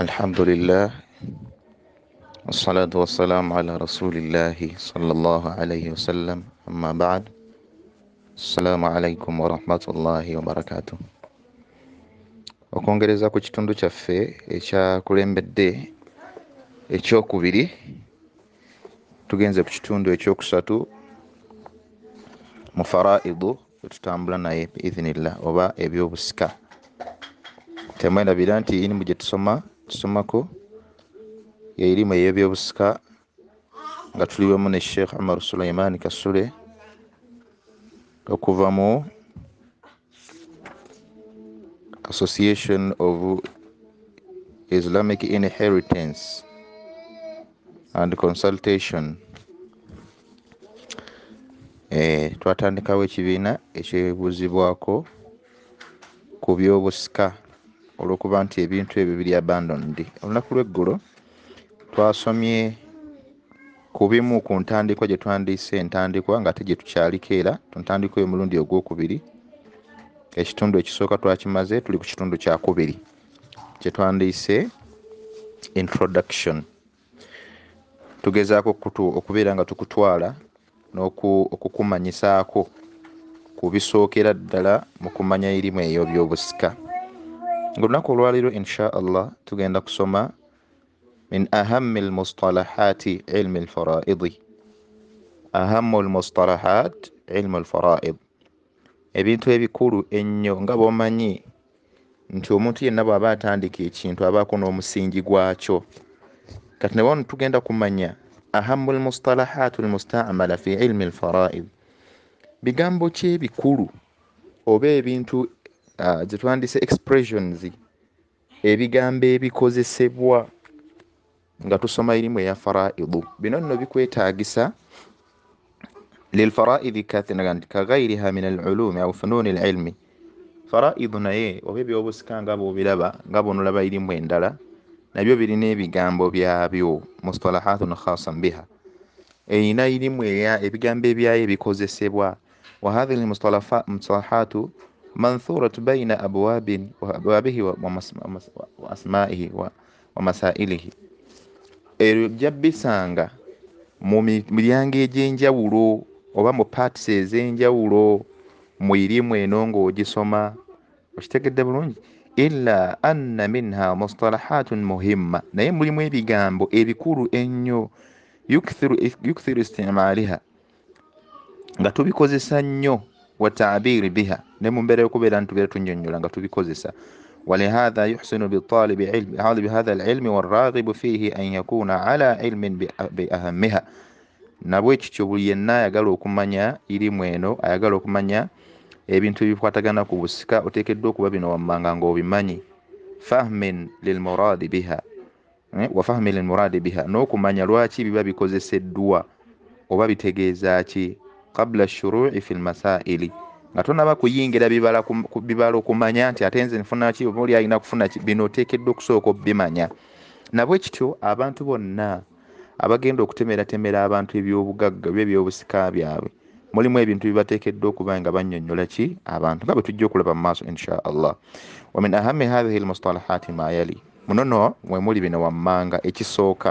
الحمد لله والصلاة والسلام على رسول الله صلى الله عليه وسلم أما بعد السلام عليكم ورحمة الله وبركاته okwongereza ku kitundu kyaffe ekyakulembedde ekyokubiri tugenze ku kitundu ekyokusatu mu faraidu etutambula naye biidhinillah oba ebyobusika temwe ndabira nti ini mugye tusoma tusomako yeirimu eyebyobusika nga tuliwemu ne sheikh amar suleiman kasule okuva mu association of islamic inheritance and consultation e, twatandikawo ekibiina ekyebuzibwako ku byobusika olwokuba nti ebintu ebyo biri abandondi olunaku lweggulo twasomye kubimu ku ntandikwa gye twandiise entandikwa nga te gyetukyaliko era tuntandika oyo mulundi ogwokubiri ekitundu ekisooka twakimaze tuli ku kitundu kyakubiri kyetwandiise introduction tugezaako okubeera nga tukutwala nokukumanyisaako kubisookera ddala mu kumanya erimu eyo byobusika olunaku olwaliro insha allah tugenda kusoma min ahami lmustalahati ilmi lfaraidi ahamu lmustalahat ilmu lfaraid ebintu ebikulu ennyo nga bwomanyi nti omuntu yenna bw'aba atandika ekintu abaako n'omusingi gwakyo kati ne bano tugenda kumanya ahamu lmustalahat lmustamala fi ilmi lfaraid bigambo ki ebikulu oba ebintu zetwandise ah, expressions ebigambo ebikozesebwa nga tusoma erimu eya faraidu bino nno bikwetagisa lilfaraidi kathinagandi kagairiha min alulumi au fununi lilmi faraidu naye oba ebyobusika nga bobiraba nga bonolaba erimu endala nabyo birina ebigambo byabyo mustalahatun khasan biha eyina erimu ebigambo ebyayo ebikozesebwa wahathihi mustalahatu منثورة بين أبواب وأبوابه وأسمائه ومسائله Ebyabbi sanga mu miryango egy'enjawulo oba mu paatisi ez'enjawulo mu irimu eno ng'ogisoma okitegedde bulungi illa anna minha mustalahatun muhimma naye mulimu ebigambo ebikulu ennyo yukthiru istimaaliha nga tubikozesa nnyo watabiri biha ne mumbeera yokubeera nitubeera tunyonyola nga tubikozesa yuhsinu ولهذا يحسن بالطالب alilmi بهذا العلم والراغب فيه أن يكون على علم بأهمها nabwekityo buli yenna ayagala okumanya irimu eno ayagala okumanya ebintu ebikwatagana ku busika oteekeddwa okuba bino wammanga ng'obimanyi fahmin lilmuradi biha hmm? wa fahmi lilmuradi biha n'okumanya lwaki biba bikozeseddwa oba bitegeeza ki kabula shurui fi lmasaili nga tonaba kuyingira bibala okumanya nti ate nze nfunaki oba oli alina kufuna bino oteekeddwa okusooka obimanya nabwe kityo abantu bonna abagenda okutemeratemera abantu ebyobugagga oba ebyobusika byabwe mulimu ebintu byebateekeddwa okuba nga banyonyola ki abantu nga bwe tujja okulaba mu maaso insha allah wa min ahami hathihi lmustalahati mayali munono mwemuli bino wammanga ekisooka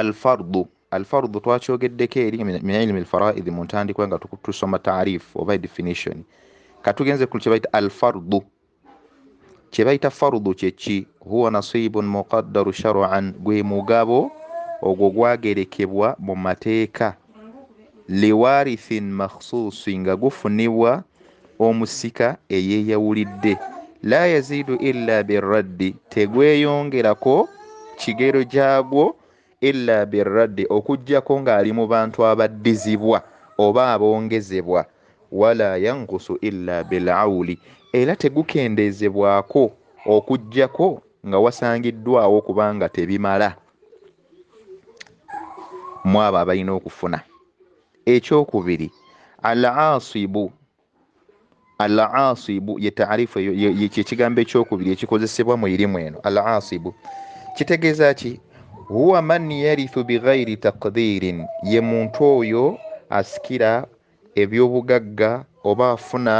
alfardu alfardu twakyogeddeko eri minilimi lfaraid muntandikwa nga tusoma taarif oba edefinition katugenze ku kyebaita alfardu kyebaita fardu kyeki huwa nasibun muqaddaru sharan gwe mugabo ogwo gwagerekebwa mu mateeka liwarithin makhsusi nga gufunibwa omusika eyeyawulidde la yazidu ila biraddi tegweyongerako kigero gyagwo ila birradi okujjako ng'ali mu bantu abaddizibwa oba abongezebwa wala yankusu ila bilawuli era tegukendezebwako okujjako nga wasangiddwawo kubanga tebimala mwabo abalina okufuna ekyokubiri alasibu alasibu yetaarifu kyekigambo ekyokubiri ekikozesebwa mu irimu eno alasibu kitegeeza ki huwa man yarithu bighairi taqdirin ye muntu oyo asikira ebyobugagga oba afuna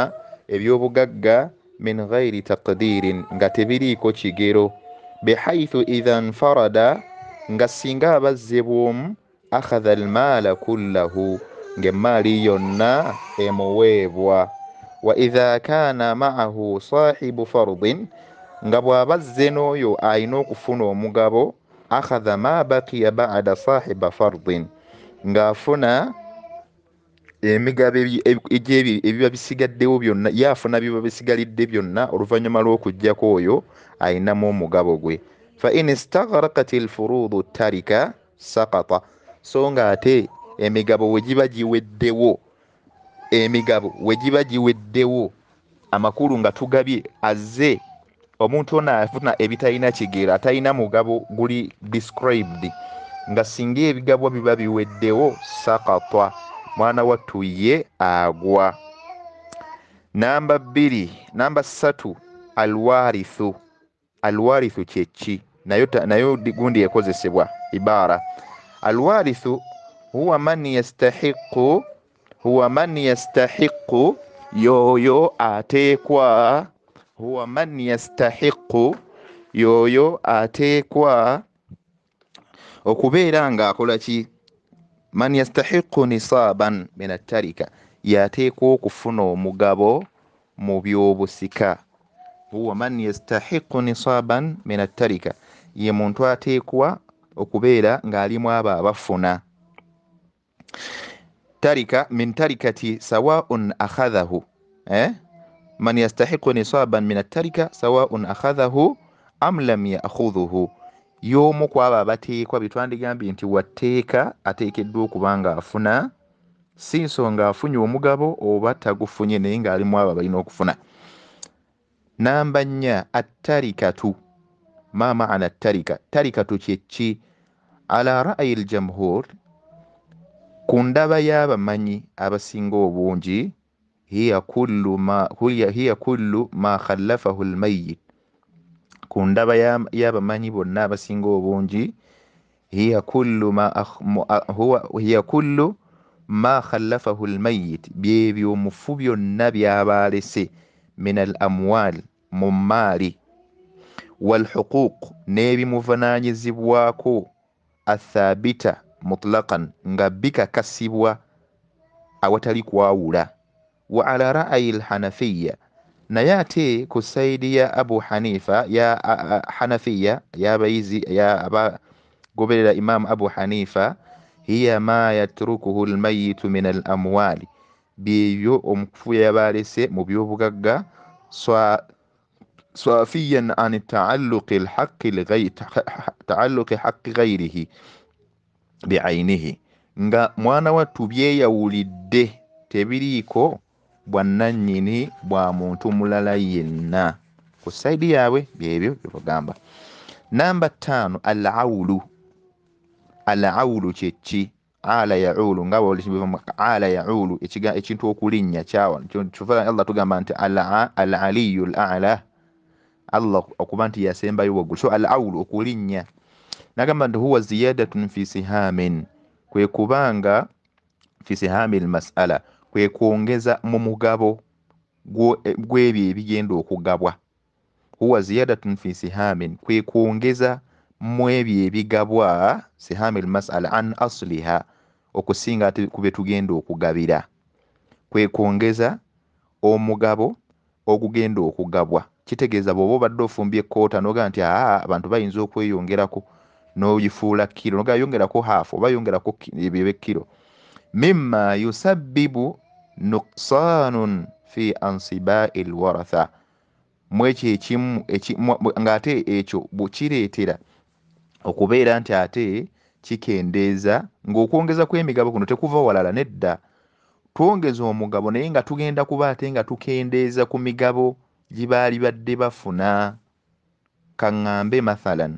ebyobugagga min ghairi taqdirin nga tebiriiko kigero bihaithu idha nfarada nga singa abazze bwomu akhadha almaala kullahu ngaemaali yonna emuweebwa wa idha kaana maahu saahibu fardin nga bw'abazze n'oyo ayina okufuna omugabo akhadha ma bakiya bada sahiba fardin ngaafuna emigabo ebiba bisigaddewo byonna yaafuna biba bisigalidde byonna oluvannyuma lw'okugjako oyo ayinamu omugabo gwe fain staharakat lfurudu tarika sakata so nga ate emigabo wegiba giweddewo emigabo wegiba giweddewo amakulu nga tugabye azze omuntu ono afuna ebitalina kigeera atalina mugabo guli described nga singa ebigabwa biba biweddewo sakatwa mwana wattu ye agwa namba bbiri namba ssatu alwarithu alwarithu kyeki nayo gundi ekozesebwa ibara alwarithu huwa man yastahiqu huwa man yastahiqu yoyo ateekwa huwa man yastahiqu yoyo ateekwa okubeera nga akola ki man yastahiqu nisaban min attarika yateekwa okufuna omugabo mu byobusika huwa man yastahiqu nisaban min attarika ye muntu ateekwa okubeera ng'alimu abo abafuna tarika min tarikati sawaun akhadhahu eh? man yastahiqu nisaban min attarika sawaun akhadhahu am lam yakhudhuhu y'omu ku abo abateekwa bye twandigambye nti watteeka ateekeddwa okuba ng'afuna si nsonga afunye omugabo oba tagufunye naye ng'alimu abo balina okufuna namba nnya attarikatu ma maana ttarika tarikatu kyeki ala raayi ljamhur ku ndaba y'abamanyi abasinga obungi hiya kullu ma hiya, hiya kullu ma khalafahu lmayit ku ndaba y'abamanyi bonna abasinga obungi hiya kullu, ma, ah, mu, ah, huwa, hiya kullu ma khalafahu lmayit byebyo omufu byonna byabaalese min al amwal mu maali walhuquq n'ebimuvunaanyizibwako athabita mutlaqan nga bikakasibwa awatali kwawula wa ala rai lhanafiya naye ate ku saidi ya abu hanifa ya a, a, hanafiya yabaizi ya abagoberera imamu abu hanifa hiya ma yatrukuhu lmayitu min al amwali byebyo omukufu yabalese mu byobugagga swafiyan an taaluki haqi ghairihi biainihi nga mwana wattu byeyawulidde tebiriiko bwannannyini bwa muntu mulala yenna ku saidi yaabwe byebyo byebagamba namba tano al aulu kyeki ala yaulu nga ala yaulu ekintu okulinnya kyawano allah tugamba nti al aliyu l allah okuba nti yasembayo waggulu so al okulinnya nagamba nti huwa ziyadatun fi sihamin kwe kubanga fi sihami l masala kwe kwongeza mu mugabo gw'ebyo ebigenda okugabwa huwa ziyadatun fi sihamin kwe kwongeza mu ebyo ebigabwa sihamil masala an asliha okusinga ate ku bye tugenda okugabira kwe kwongeza omugabo ogugenda okugabwa kitegeeza bw'oba obadde ofumbye ekkoota noga nti aa abantu bayinza okweyongerako n'ogifuula kiro noga yongerako haafu oba yongerako ebyo ebyekkiro mima yusabibu nuksaanun fi ansibai lwaratha mu ekyo ekimu ngaate ekyo bukireetera okubeera nti ate kikendeeza ng'okwongeza kw'emigabo kuno tekuva walala nedda twongeza omugabo naye nga tugenda kuba ate nga tukendeeza ku migabo gyebaali badde bafuna kaŋŋambe mathalan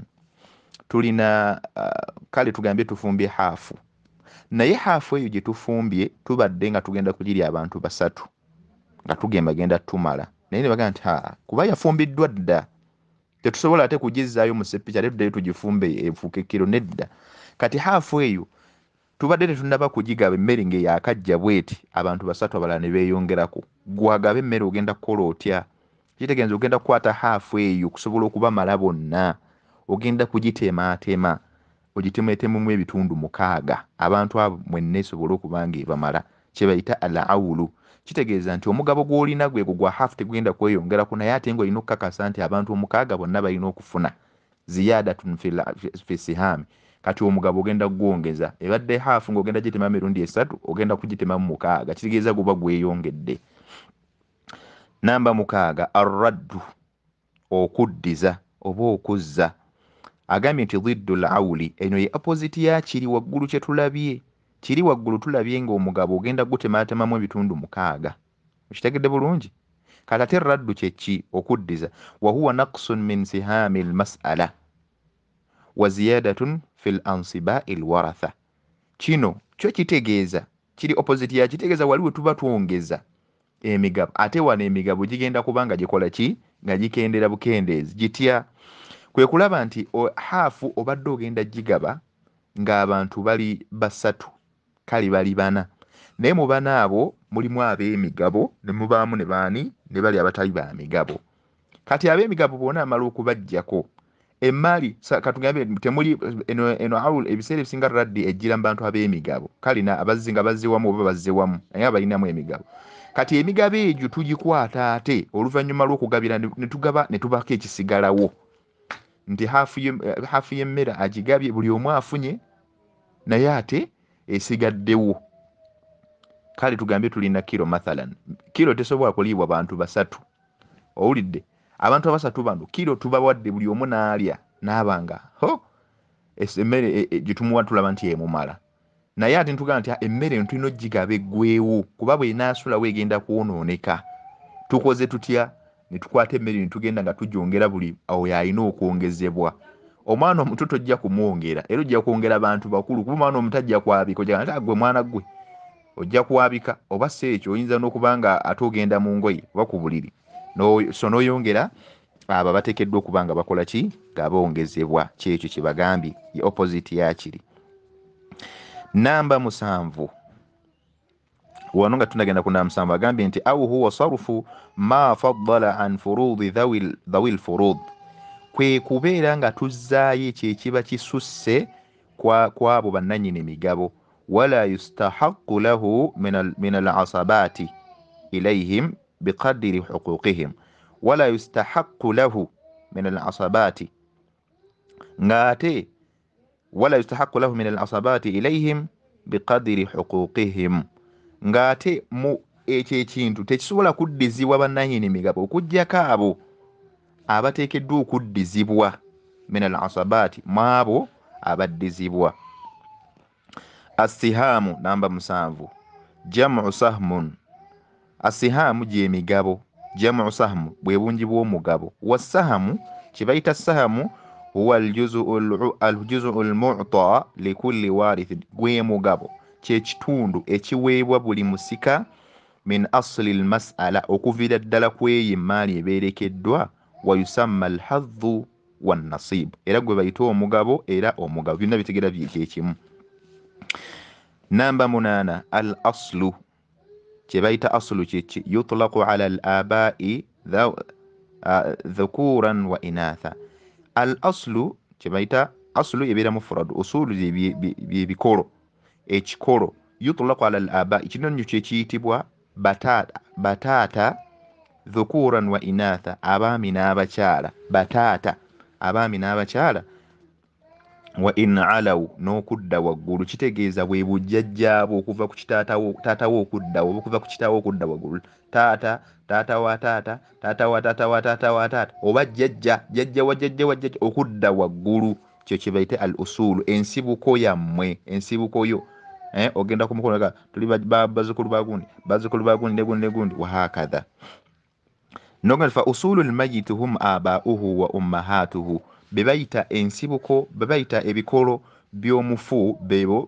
tulina uh, kale tugambye tufumbye haafu naye haafu eyo gye tufumbye tubadde nga tugenda kulirya abantu basatu nga tugembagenda tumala naye nebaga nti ha kuba yafumbiddwa dda tetusobola ate kugizaayo musepica ate tuddeyo tugifumbe efuuka ekkiro nedda kati haafu eyo tubadde tetunaba kugigaba emmere ngaeyakajja bweti abantu basatu abalala nebeeyongerako gwagaba emmere ogenda kukola otya kitegenza ogenda kukwata haafu eyo okusobola okubamala bonna ogenda kugitemaatema ogitemetemumu ebitundu mukaaga abantu abo mwenna esobole okuba nga ebamala kyebayita alawulu kitegeeza nti omugabo gw'olina gwego gwa haafu tegenda kweyongerako naye ate ngaolina okukakasa nti abantu omukaaga bonna balina okufuna ziyadatun fisihami kati omugabo ogenda kugwongeza ebadde haafu ngaogenda gitemamu mirundi esatu ogenda kugitemamu mukaaga kitegeeza guba gweyongedde namba mukaaga arraddu okuddiza oba okuzza agambye nti dhiddul auli eno ye apositi ya kiri waggulu kye tulabye kiri waggulu tulabye ng'omugabo ogenda gutemaatemamu ebitundu mukaaga okitegedde bulungi kati ate raddu kyeki okuddiza wahuwa naqsun min sihaami almasala wa ziyadatun fi lansibai lwaratha kino kyo kitegeeza kiri opositi ya kitegeeza wali we tuba twongeza emigabo ate wano emigabo gigenda kubanga gikola ki nga gikendera bukendeezi gitya kwe kulaba nti haafu obadde ogenda gigaba ng'abantu bali basatu kale bali bana naye mu bana abo mulimu ab'emigabo ne mubaamu ne baani ne bali abatali ba migabo kati ab'emigabo bonna amala okubajjako emmaali katugambe temuli eno, eno aul ebiseera ebisinga raddi ejjira mu bantu ab'emigabo kale abazzi nga bazze wamu oba bazze wamu naye abalinamu emigabo kati emigabo egyo tugikwata ate oluvannyuma lw'okugabira ne tugaba ne tubako ekisigalawo nti hafu yemmera agigabye buli omu afunye naye ate esigaddewo kale tugambe tulina kiro mathalan kiro tesobola kuliibwa bantu basatu owulidde abantu abasatu bano kiro tubawadde buli omu naalya nabanga ho emmere e, e, gitumuwa tulaba nti emumala naye ate ntugamba nti ah, emmere ntulina ogigaba eggwewo kuba bwenasulawo egenda kwonooneka tukoze tutya ne tukwata emmere ne tugenda nga tujongera buli awo yalina okwongezebwa omwana omutoto ojja kumwongera era ojja kwongera bantu bakulu kuba omwana omuto ajja kwabika oja ta gwe mwana gwe ojja kuwabika oba si ekyo oyinza n'okuba nga ate ogenda mu ngoye oba ku buliri so n'oyongera abo bateekeddwa okuba nga bakola ki nga bongezebwa kyekyo kye bagambye opposite yakiri namba musanvu wano nga tunagenda kunamusanvu agambye nti au huwa sarufu ma faddala an furuudi dhawi lfuruud kwe kubeera nga tuzzaayo ekyo ekiba kisusse kwabo bannanyini emigabo wala yustahaqu lahu min alasabaati ilayhim biqadiri huquqihim wala yustahaqu lahu min alasabaati nga ate wala yustahaqu lahu min alasabaati ilayhim biqadiri huquqihim ng'ate mu ekyo ekintu tekisobola kuddizibwa bannanyini migabo okugjako abo abateekeddwa okuddizibwa min al asabaati mu abo abaddizibwa assihaamu namba musanvu jamu sahmun assihaamu gyemigabo jamu sahmu bwe bungi bw'omugabo wa sahamu kyebayita sahamu huwa aljuzu lmuta likulli warithin gwe mugabo kyekitundu ekiweebwa buli musika min asili almasala okuviira ddala ku eyo emaali eberekeddwa wayusamma alhazu wanasibu era gwe bayite omugabo era omugabo byonna bitegera byekyekimu namba munana al aslu kyebayita aslu kyeki yutlaqu ala al abai ah, dhukuran wa inatha al aslu kyebayita aslu ebeera mufurad usulu byebikolo bie, bie, ekikolo yutlaku ala al aba kino nyo kyekiyitibwa bataata dhukuran wa inatha abaami n'abakyala bataata abaami n'abakyala wa in alaw n'okudda waggulu kitegeeza bwe bujjajjaabo okuva ku kitaatawo okuddawo oba okuva ku kitaawo okudda waggulu taata taata wa taata taata wa taata wa taata wa taata oba jjajja jjajja wa jjajja wa jjajja okudda waggulu kyo kye baite al usuulu ensibuko yammwe ensibuko yo ya Eh, ogenda kumukolaga tuli bazukulu bagundi bazukulu bagundi negundi negundi wahakatha nogenda fa usulu lmayiti hum abauhu wa ummahatuhu bebayita ensibuko bebayita ebikolo byomufu bebo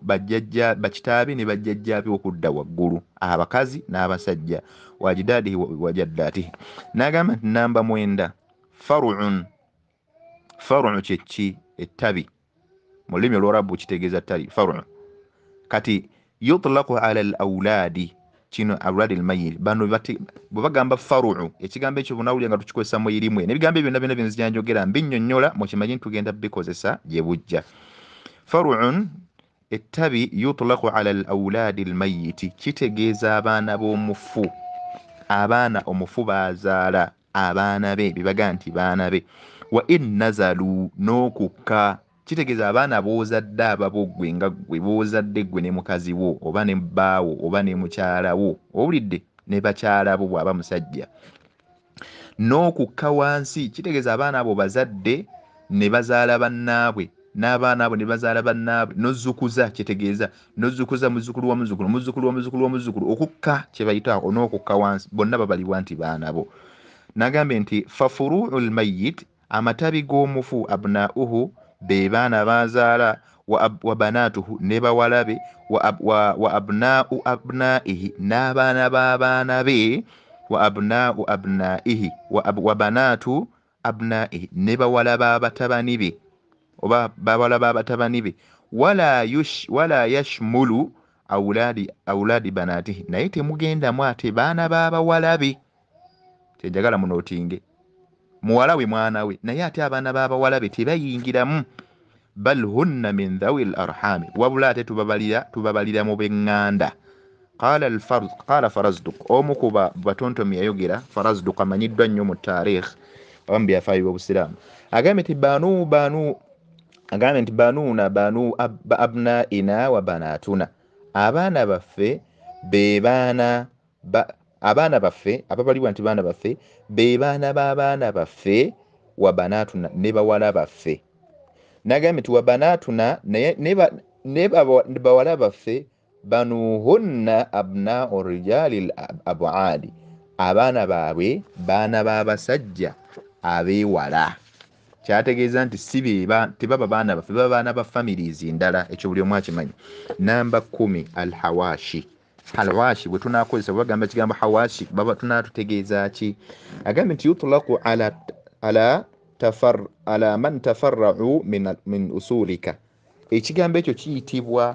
bakitabe ne bajjajjabe okudda waggulu abakazi n'abasajja wajidadihi wajaddatihi nagamba nti namba mwenda faruun faruu kyeki ettabi mu lulimi olwarabu kitegeeza ttali faruun kati yutlaqu ala lawulaadi kino abulwadi lmayiri bano bwe bagamba faruu ekigambo ekyo bunawulya nga tukikozesa muirimu nebigambo byonna byona byona zijanjogera mbinyonyola mukimanyi ntugenda bikozesa gyebujja faruun ettabi yutlaqu ala lawulaadi lmayiti kitegeeza abaana b'omufu abaana omufu baazaala abaana be bebaga nti baana be wa in nazaluu n'okukka kitegeeza abaana b'ozadde ababo gwe nga gwe b'ozadde gwe ne mukazi wo oba ne bbaawo oba ne mukyala wo owulidde ne bakyala bo bw'aba musajja n'okukka wansi kitegeeza abaana abo bazadde ne bazaala bannaabwe n'abaana abo ne bazaala bannaabwe n'ozzukuza kitegeeza n'ozzukuza muzzukulu wa muzzukulu muzzukulu wa muzzukulu wa muzzukulu okukka kye bayita n'okukka wansi bonna babalibwa nti baana bo n'agambe nti fafuruul mayit amatabi g'omufu abnauhu be baana bazaala wa banaatuhu ne bawalabe wa abnau abnaihi n'abaana baabaana be wa abnau abnaihi wa banaatu abnaihi ne bawala babatabani be oba bawala babatabani be wala yashmulu auladi banaatihi naye temugendamu ate baana babawalabe tenjagala munootinge muwala we mwana we naye ate abaana b'abawala be tebayingiramu bal hunna min dhawi l arhami wabula ate tubabalira mu beŋŋanda qala farasduk omu ku batontomi yayogera farasduk amanyiddwa nnyo mu taarikh abamu byafaayo byobusiraamu agambye nti banu banu agambye nti banuuna banu abnaina wa banaatuna abaana baffe be baana abaana baffe ababaliwa nti baana baffe be baana babaana baffe wabanaatuna ne bawala baffe nagambye nti wabanaatuna ne bawala baffe banuhunna abna rijaali abuadi abaana baabwe baana babasajja abeewala kyategeeza nti sitebaba baana baffe baba baana ba famiries ndala ekyo buli omu akimanyi namba kumi alhawashi halwashi bwe tunakozesa bagamba ekigambo hawashi baba tunatutegeezaki agambye nti yutlaku ala man tafarau min usulika ekigambo ekyo kiyitibwa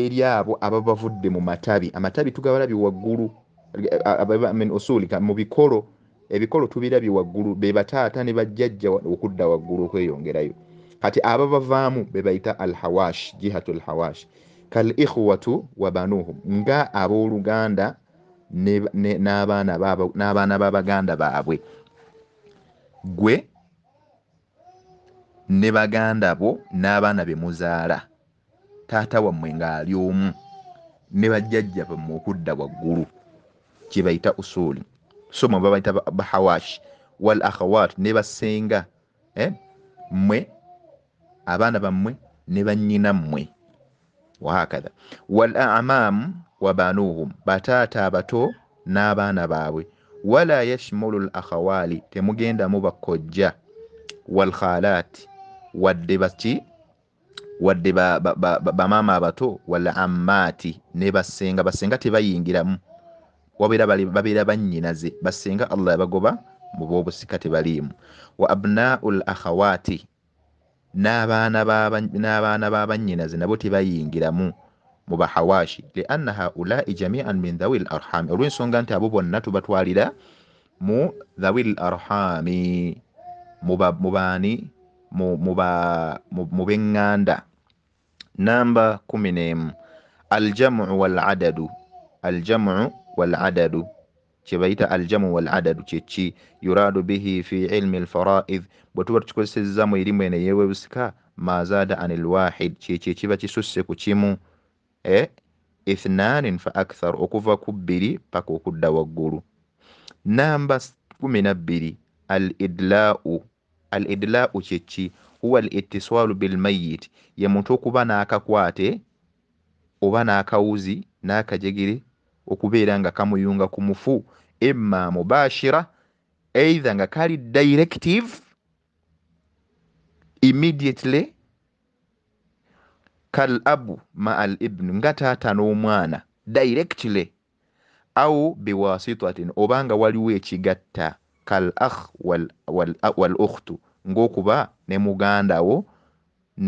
eri abo ababavudde mu matabi amatabi tugabalabye waggulu min usulika mu bikolo ebikolo tubirabye waggulu be bataata ne bajjajja okudda waggulu okweyongerayo kati ababavaamu bebaita alhawash jihatu alhawash kalikhuwatu wabanuhum nga aboluganda n'abaana babaganda baabwe gwe ne baganda bo n'abaana be muzaala taata wammwe ng'ali omu ne bajjajja bammwe okudda waggulu kyebayita usuuli so mwe babayita bahawashi wal akhawat ne basenga eh, mmwe abaana bammwe ne bannyinammwe wahakadha walamam wabanuhum bataata abato n'abaana baabwe wala yashmulu l akhawaali temugendamu bakojja walkhalaati wadde baki wadde bamaama abato walammaati ne basenga basenga tebayingiramu babeera banyinaze basenga allah yabagoba mu bobusika tebaliimu wa abnau l akhawaati n'abaana b'abanyinaze nabo tebayingiramu mu bahawashi lianna haulai jamian min dhawi l arhami olw'ensonga nti abo bonna tubatwalira mu dhawi l arhami mubani mu benganda namba kumi n'emu aljamu waladadu aljamu waladadu كبيت الجم والعدد كي يراد به في علم الفرائض بتورت كل سزام يريم بين يوسكا ما زاد عن الواحد كي كي كي بتشي سوسي كتشيمو إيه اثنان فأكثر أكوفا كبيري بكو كدا وقولو نام بس كمين بيري الإدلاء الإدلاء كي هو الاتصال بالميت يمتوكو بنا كواتي وبنا كوزي ناكا جيجيري okubeera nga kamuyunga ku mufu emma mubashira either nga kali directive immediately kal abu ma al ibni nga taata n'omwana directly au biwasitatin obanga waliwo ekigatta kal akh wal, wal, wal ukhtu ng'okuba ne mugandawo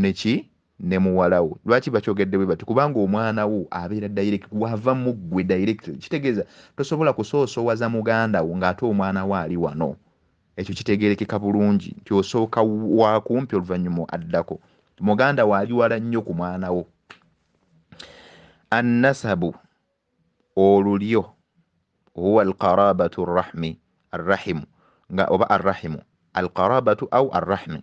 neki ne muwala wo lwaki bakyogedde bwe bati kubanga omwana wo abeera dairect wava mu ggwe dairect kitegeeza tosobola kusoosowaza muganda wo ng'ate omwana wo ali wano ekyo kitegeerekeka bulungi nti osooka wakumpi oluvannyuma addako muganda wo ali wala nnyo ku mwana wo annasabu olulyo huwa alqarabatu rrahmi arrahimu oba arrahimu alqarabatu au arrahmi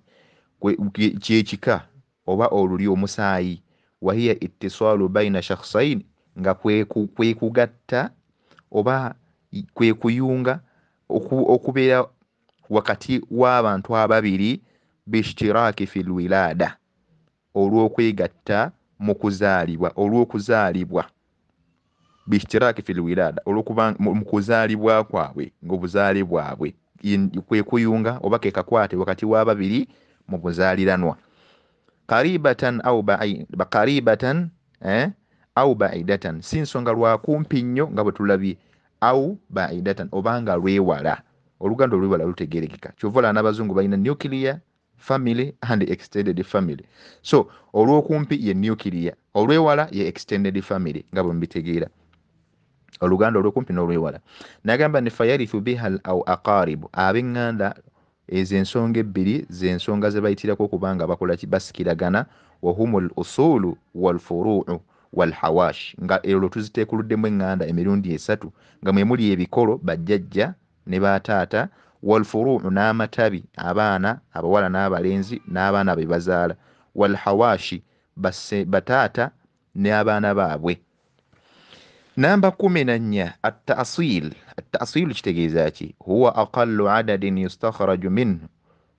kyekika oba oluli omusaayi wahiya ittisaalu baina shakhsain nga kwekugatta oba kwekuyunga okubeera wakati w'abantu ababiri bishitiraaki fi lwilaada olw'okwegatta mu kuzaalibwa olw'okuzaalibwa bishitiraaki fi lwilaada olwmu kuzaalibwa kwabwe ngaobuzaale bwabwe kwekuyunga oba kekakwate wakati w'ababiri mu buzaaliranwa qaribatan au baidatan qaribatan eh au baidatan sinsonga lwa kumpi nnyo nga bwe tulabye au baidatan obanga lwewala oluganda olwewala lutegerekeka kyovola n'abazungu balina nuclear family and extended family so olwokumpi ye nuclear olwewala ye extended family nga bwe mubitegeera oluganda olwokumpi n'olwewala nagamba ne fayarithu biha au aqaribu abeŋŋanda ezo ensonga ebbiri zensonga zebayitirako okubanga bakolaki basikiragana wahumu al usulu walfuruu walhawash nga olwo tuziteekuluddemu eŋŋanda emirundi esatu nga mwemuli ebikolo bajjajja ne bataata walfuruu n'amatabi abaana abawala n'abalenzi n'abaana be bazaala walhawashi bataata n'abaana baabwe namba kumi na nne ataswil ataswilu kitegezaki huwa aqalu adadin yustakhraju minhu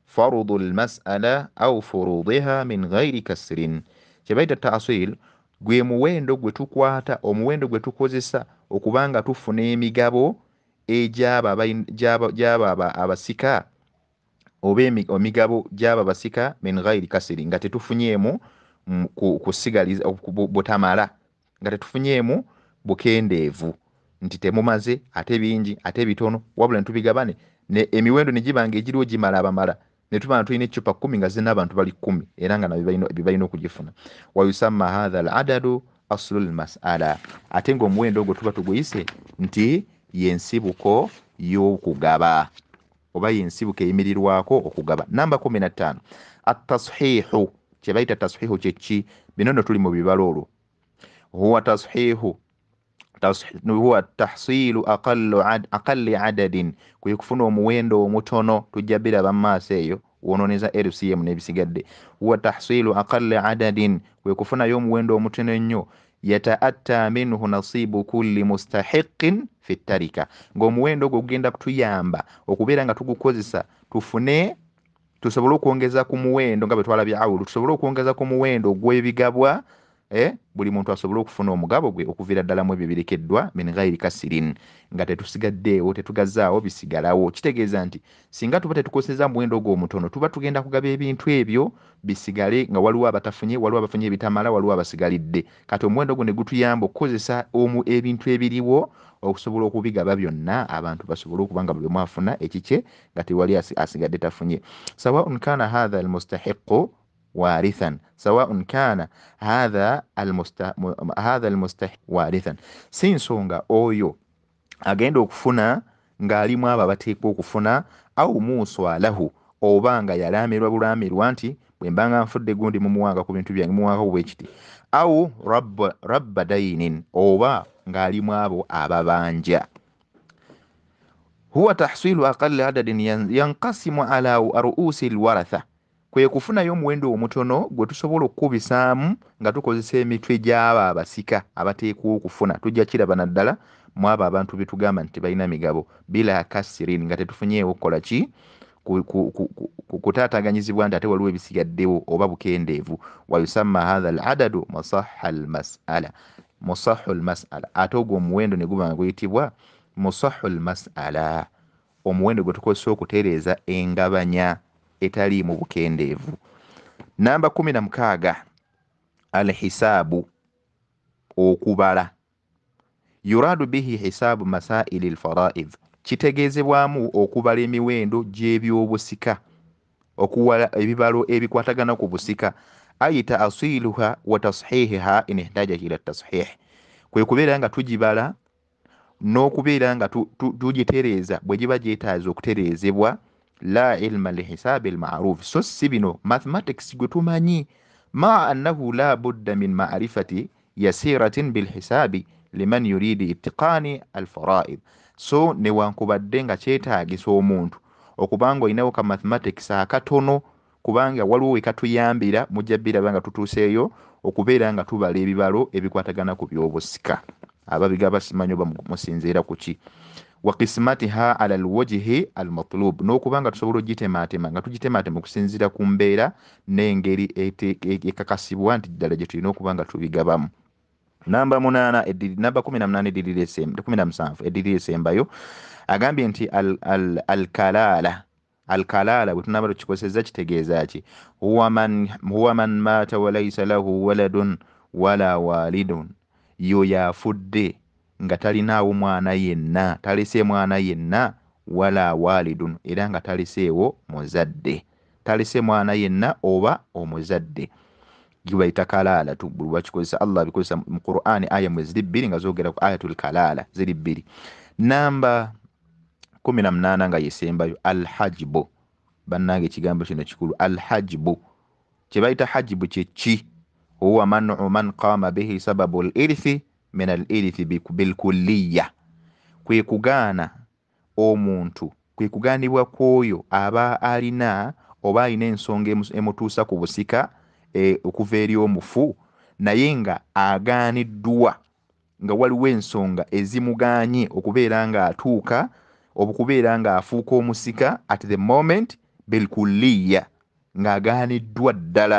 farudu lmasala au furudiha min ghairi kasrin kyebaita taswil gwe muwendo gwe tukwata omuwendo gwe tukozesa okubanga tufuna emigabo egyabo abasika oba emigabo gyabo abasika min ghairi kasiri nga tetufunyeemu mm, kusigaliza butamala nga tetufunyeemu bukendeevu nti temumaze ate bingi ate bitono wabula netubigabane emiwendo negibanga egiriwo gimala abamala netubana tulina ecupa kumi nga zina abantu bali kumi era nga nabyo byebalina okugifuna wayusamma hatha al adadu aslu l masala ate ngaomuwendo ogwo tuba tuguyise nti yensibuko yokugaba oba yensibuko eyimirirwako okugaba namba kumi nattaano attashihu kyebayita tashihu kyeki bino no tuli mu bibala olwo huwa tashihu tasnuhuwa tahsiilu aqali adadin kwekufuna omuwendo omutono tujja biraba mumaaso eyo wononeza lcm nebisigadde huwa tahsiilu aqali adadin kwekufunayo omuwendo omutono ennyo yataatta minhu nasiibu kulli mustahiqin fi ttarika ngaomuwendo ogwo gugenda kutuyamba okubeera nga tugukozesa tufune tusobole okwongeza ku muwendo nga bwe twalabye awulu tusobole okwongeza ku muwendo ogw'ebigabwa Eh, buli muntu asobole okufuna omugabo gwe okuviira ddala mu ebyo birekeddwa mingairi kasirin nga tetusigaddeewo tetugazaawo bisigalawo kitegeeza nti singa tuba tetukozeseza muwendo ogwo omutono tuba tugenda kugaba ebintu ebyo bisigale nga waliwo abatafunye waliwo abafunye ebitamala waliwo abasigalidde kati omuwendo gwo ne gutuyamba okukozesa omu ebintu ebiriwo okusobola okubigaba byonna abantu basobole okuba nga buli omu afuna ekikye nga tewali asigadde tafunye sawaun kana hatha almustahiqu وارثا سواء كان هذا المست هذا المستحق وارثا سينسونغا اويو agenda okufuna ng'alimu abo abateekwa okufuna awu muuswalahu oba nga yalamirwa bulamirwa nti bwe mbanga nfudde gundi mumuwanga ku bintu byange muwanga kubwekiti awu rabba dainin oba ng'alimu abo ababanja huwa tahsilu aqali adadin yankasimu ala ruusi lwaratha kwe kufunayo omuwendo omutono gwe tusobola okukubisaamu nga tukozesa emitwe gy'abo abasika abateekwa okufuna tujja kiraba naddala mu abo abantu betugamba nti tebalina migabo bila kasirin nga tetufunyeewo kukola ki kutaataganyizibwa nti ate waliwo ebisigaddewo oba bukendeevu wayusamma hatha aladadu musahu lmasala ate ogwo omuwendo ne guba nga guyitibwa musahu lmasala omuwendo gwe tukozesa okutereeza engabanya etaliimu bukendeevu namba kumi na mukaaga al hisaabu okubala yuraadu bihi hisaabu masaaili alfaraid kitegeezebwamu okubala emiwendo gy'ebyobusika okuwala ebibalo ebikwatagana ku busika ayi taasiiluha wa tasihiihiha inihtaaja ila tasihiih kwe kubeera nga tugibala n'okubeera nga tugitereeza bwe giba gyetaaza okutereezebwa la ilma lihisabi almaruf so sibino mathematics gutumanyi ma annahu la budda min ma'rifati yasiratin bilhisabi liman yuridi ittiqani alfaraid so newankubadde nga kyetagisa omuntu okubanga olinawo ka mathematics akatono kubanga waliwo wekatuyambira mujja biraba nga tutuuseeyo okubeera nga tubala ebibalo ebikwatagana ku byobusika ababigaba simanyi oba musinziira ku ki wakisimatiha ala lwajihi almatlub nokuba nga tusobola ogitematema nga tugitematema okusinzira ku mbeera nengeri ekakasibwa nti ddala gye tulina okuba nga tubigabamu namba munana namba kumi namunana edirirekumi namusanvu ediriri esembayo agambye nti alkalala alkalala bwetunaba tukikozesezza kitegeeza ki huwa man mata walaisa lahu waladun wala walidun yoyo afudde nga talinaawo mwana yenna talese mwana yenna wala waalidun era nga taliseewo muzadde talese mwana yenna oba omuzadde gibaita kalala tu bulwakikozesa allah bikozesa mu qurani aya mwe ziri bbiri nga zogera ku ayatul kalala ziri bbiri namba kumi na munaana nga yesembayo alhajibu bannanga ekigambo kino kikulu alhajibu kyebaita hajibu kyeki huwa manu man qama bihi sababu lirthi min al irithi bilkulliya kwe kugaana omuntu kwe kugaanibwa kwoyo aba alina oba alina ensonga emutuusa ku busika eh, okuva eri omufu naye nga agaaniddwa nga waliwo ensonga ezimugaanye okubeera ng'atuuka okubeera ng'afuuka omusika at the moment bilkulliya ng'agaaniddwa ddala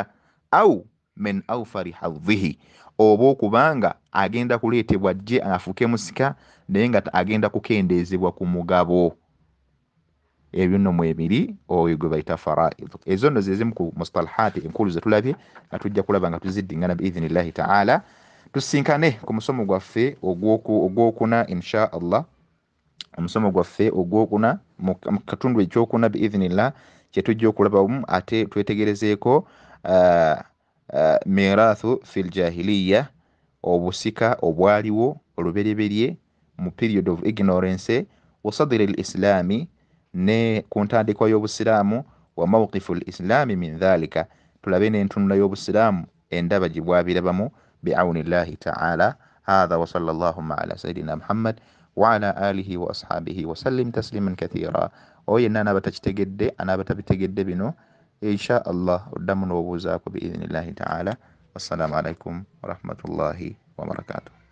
au min aufari hadhihi oba okubanga agenda kuleetebwa jje afuuke musika naye nga agenda kukendeezebwa ku mugabo ebyo nno mwebiri oyo gwe bayita faraidu ezo nno zezimu ku mustalahati enkulu zetulabye nga tujja kulaba nga tuziddingana biidhinillahi taala tusinkane ku musomo gwaffe ogwokuna insha allah omusomo gwaffe ogwokuna mu katundu ekyokuna biidhinillah kyetujja okulabamu ate twetegerezeeko uh, Eh, miraathu fi ljahiliya obusika obwaliwo olubereberye mu period of ignorance wasadiri lislaami ne ku ntandikwa y'obusiraamu wa mawkifu lislaami min dhalika tulabe n'entunula y'obusiraamu endaba gye bwabirabamu biauni llahi taala hatha wasala allahuma ala sayidina muhammad waala alihi wa ashabihi wasallim tasliman kathira o yenna anaaba takitegedde anaaba tabitegedde bino إن شاء الله قدامنا وبوزاكم بإذن الله تعالى والسلام عليكم ورحمة الله وبركاته